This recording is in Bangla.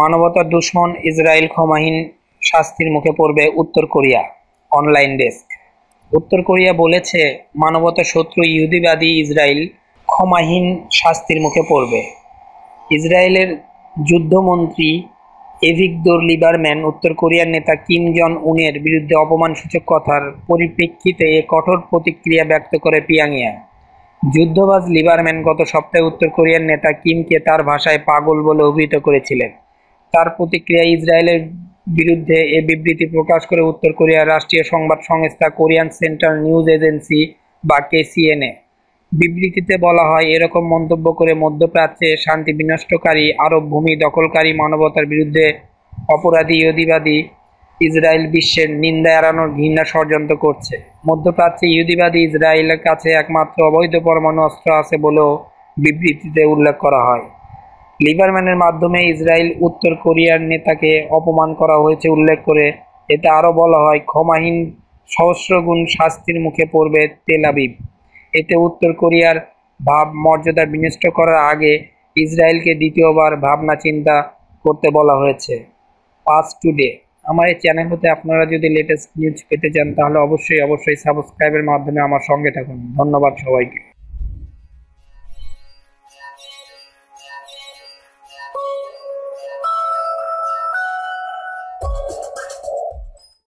মানবতার দুশ্মন ইসরায়েল ক্ষমাহীন শাস্তির মুখে পড়বে উত্তর কোরিয়া অনলাইন ডেস্ক উত্তর কোরিয়া বলেছে মানবতা শত্রু ইহুদিবাদী ইসরায়েল ক্ষমাহীন শাস্তির মুখে পড়বে ইসরায়েলের যুদ্ধমন্ত্রী এভিকদোর লিবারম্যান উত্তর কোরিয়ার নেতা কিম জন উনের বিরুদ্ধে অপমানসূচক কথার পরিপ্রেক্ষিতে এ কঠোর প্রতিক্রিয়া ব্যক্ত করে পিয়াংয়া যুদ্ধবাজ লিবারম্যান গত সপ্তাহে উত্তর কোরিয়ার নেতা কিমকে তার ভাষায় পাগল বলে অভিহিত করেছিলেন তার প্রতিক্রিয়া ইসরায়েলের বিরুদ্ধে এ বিবৃতি প্রকাশ করে উত্তর কোরিয়ার রাষ্ট্রীয় সংবাদ সংস্থা কোরিয়ান সেন্ট্রাল নিউজ এজেন্সি বা কেসিএনএ বিবৃতিতে বলা হয় এরকম মন্তব্য করে মধ্যপ্রাচ্যে শান্তি বিনষ্টকারী আরব ভূমি দখলকারী মানবতার বিরুদ্ধে অপরাধী ইহুদিবাদী ইসরায়েল বিশ্বের নিন্দা এড়ানোর ঘৃণা ষড়যন্ত্র করছে মধ্যপ্রাচ্যে ইহুদিবাদী ইসরায়েলের কাছে একমাত্র অবৈধ পরমাণু অস্ত্র আছে বলেও বিবৃতিতে উল্লেখ করা হয় লিবারম্যানের মাধ্যমে ইসরায়েল উত্তর কোরিয়ার নেতাকে অপমান করা হয়েছে উল্লেখ করে এতে আরও বলা হয় ক্ষমাহীন সহস্রগুণ শাস্তির মুখে পড়বে তেলাবিব এতে উত্তর কোরিয়ার ভাব মর্যাদা বিনষ্ট করার আগে ইসরায়েলকে দ্বিতীয়বার ভাবনা চিন্তা করতে বলা হয়েছে পাস টুডে আমার এই চ্যানেল হতে আপনারা যদি লেটেস্ট নিউজ পেতে চান তাহলে অবশ্যই অবশ্যই সাবস্ক্রাইবের মাধ্যমে আমার সঙ্গে থাকুন ধন্যবাদ সবাইকে